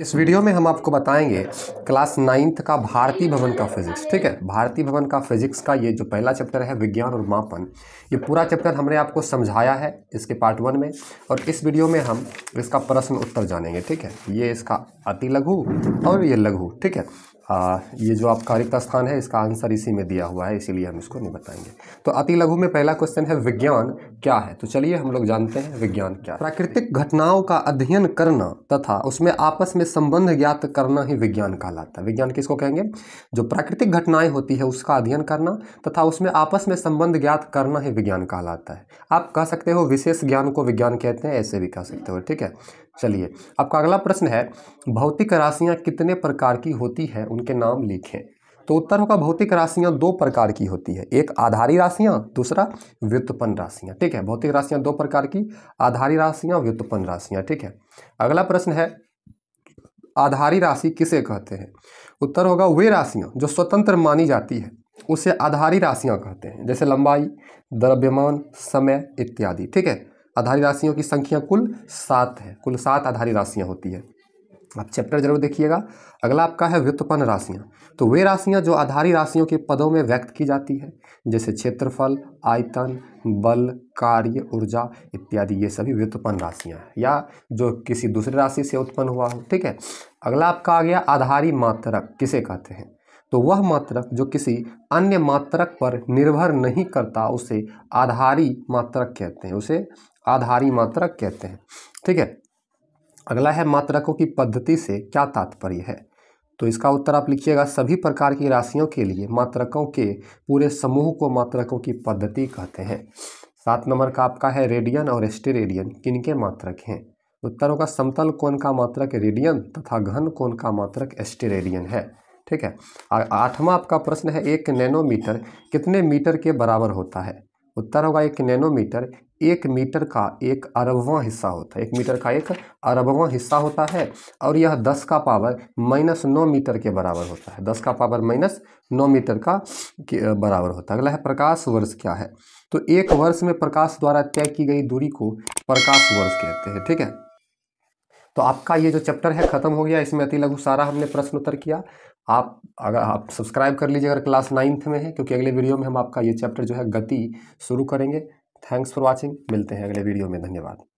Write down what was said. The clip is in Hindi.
इस वीडियो में हम आपको बताएंगे क्लास नाइन्थ का भारतीय भवन का फिजिक्स ठीक है भारतीय भवन का फिजिक्स का ये जो पहला चैप्टर है विज्ञान और मापन ये पूरा चैप्टर हमने आपको समझाया है इसके पार्ट वन में और इस वीडियो में हम इसका प्रश्न उत्तर जानेंगे ठीक है ये इसका अति लघु और ये लघु ठीक है आ, ये जो आपका रिक्त स्थान है इसका आंसर इसी में दिया हुआ है इसीलिए हम इसको नहीं बताएंगे तो अति लघु में पहला क्वेश्चन है विज्ञान क्या है तो चलिए हम लोग जानते हैं विज्ञान क्या है प्राकृतिक घटनाओं का अध्ययन करना तथा उसमें आपस में संबंध ज्ञात करना ही विज्ञान कहलाता है विज्ञान किसको कहेंगे जो प्राकृतिक घटनाएं होती है उसका अध्ययन करना तथा उसमें आपस में संबंध ज्ञात करना ही विज्ञान कहलाता है आप कह सकते हो विशेष ज्ञान को विज्ञान कहते हैं ऐसे भी कह सकते हो ठीक है चलिए आपका अगला प्रश्न है भौतिक राशियाँ कितने प्रकार की होती है उनके नाम लिखें तो उत्तर होगा भौतिक राशियां दो प्रकार की होती है एक आधारी राशियां दूसरा व्युत्पन्न राशियां ठीक है भौतिक राशियां दो प्रकार की आधारी राशियां व्युत्पन्न राशियां ठीक है अगला प्रश्न है आधारी राशि किसे कहते हैं उत्तर होगा वे राशियां जो स्वतंत्र मानी जाती है उसे आधारी राशियां कहते हैं जैसे लंबाई द्रव्यमान समय इत्यादि ठीक है आधारी राशियों की संख्या कुल सात है कुल सात आधारी राशियां होती है आप चैप्टर जरूर देखिएगा अगला आपका है व्युत्पन्न राशियाँ तो वे राशियाँ जो आधारी राशियों के पदों में व्यक्त की जाती है जैसे क्षेत्रफल आयतन बल कार्य ऊर्जा इत्यादि ये सभी व्युत्पन्न राशियाँ या जो किसी दूसरे राशि से उत्पन्न हुआ हो ठीक है अगला आपका आ गया आधारी मात्रक किसे कहते हैं तो वह मात्रक जो किसी अन्य मात्रक पर निर्भर नहीं करता उसे आधारी मात्रक कहते हैं उसे आधारी मात्रक कहते हैं ठीक है अगला है मात्रकों की पद्धति से क्या तात्पर्य है तो इसका उत्तर आप लिखिएगा सभी प्रकार की राशियों के लिए मात्रकों के पूरे समूह को मात्रकों की पद्धति कहते हैं सात नंबर का आपका है रेडियन और एस्टेरेडियन किनके मात्रक हैं उत्तर होगा समतल कोण का मात्रक रेडियन तथा घन कोण का मात्रक एस्टेरेडियन है ठीक है आठवां आपका प्रश्न है एक नैनोमीटर कितने मीटर के बराबर होता है उत्तर होगा एक नैनोमीटर एक मीटर का एक अरबवा हिस्सा होता है एक मीटर का एक अरबवा हिस्सा होता है और यह दस का पावर माइनस नौ मीटर के बराबर होता है दस का पावर माइनस नौ मीटर का के बराबर होता है अगला है प्रकाश वर्ष क्या है तो एक वर्ष में प्रकाश द्वारा तय की गई दूरी को प्रकाश वर्ष कहते हैं ठीक है तो आपका ये जो चैप्टर है ख़त्म हो गया इसमें अति लघु सारा हमने प्रश्न उत्तर किया आप अगर आप सब्सक्राइब कर लीजिए अगर क्लास नाइन्थ में है क्योंकि अगले वीडियो में हम आपका ये चैप्टर जो है गति शुरू करेंगे थैंक्स फॉर वॉचिंग मिलते हैं अगले वीडियो में धन्यवाद